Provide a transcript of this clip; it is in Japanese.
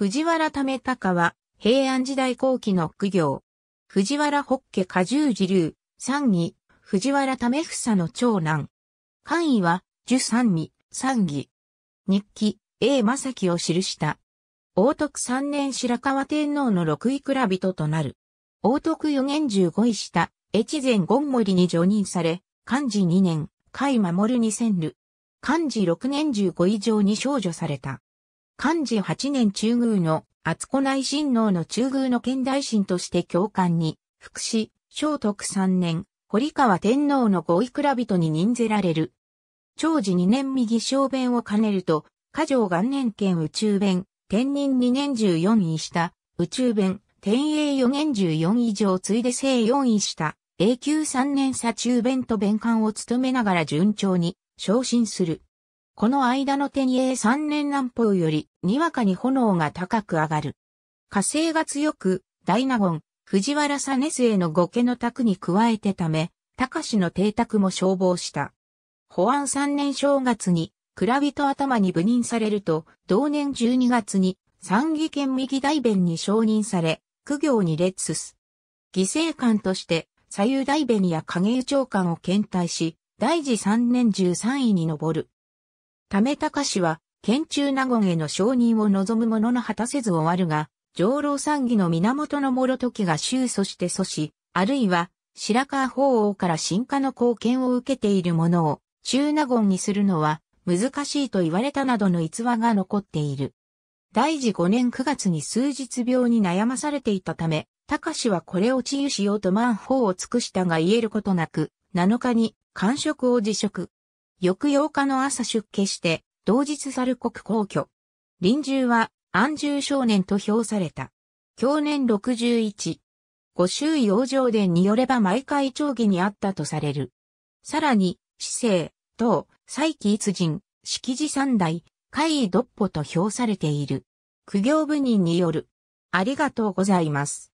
藤原為高は、平安時代後期の苦行。藤原北家加十寺流、三義、藤原為房の長男。官位は、十三味、三義。日記、A 正樹を記した。王徳三年白川天皇の六位蔵人となる。王徳四年十五位下、越前権森に除任され、漢字二年、甲斐守に千る。漢字六年十五以上に少女された。漢字8年中宮の厚子内親王の中宮の県大臣として教官に、福祉、聖徳3年、堀川天皇の合意蔵人に任ぜられる。長寿2年右小弁を兼ねると、家剰元年兼宇宙弁、天任2年14位下、宇宙弁、天栄4年14以上ついで正4位下、永久3年左中弁と弁官を務めながら順調に昇進する。この間の天影三年南方より、にわかに炎が高く上がる。火星が強く、大納言、藤原さねすへの御家の宅に加えてため、高氏の邸宅も消防した。保安三年正月に、蔵人頭に部任されると、同年十二月に、参議県右大弁に承認され、苦行に列す。犠牲官として、左右大弁や影右長官を検体し、大事三年十三位に上る。ため高氏は、県中納言への承認を望むものの果たせず終わるが、上老三義の源の諸時が収祖して阻止、あるいは、白川法王から進化の貢献を受けている者を、中納言にするのは、難しいと言われたなどの逸話が残っている。大治5年9月に数日病に悩まされていたため、高氏はこれを治癒しようと万法を尽くしたが言えることなく、7日に、官職を辞職。翌8日の朝出家して、同日猿国皇居。臨終は、安住少年と評された。去年61。五周養生伝によれば毎回長儀にあったとされる。さらに、市政、等、再起一人、式辞三代、会位独歩と評されている。苦行部人による。ありがとうございます。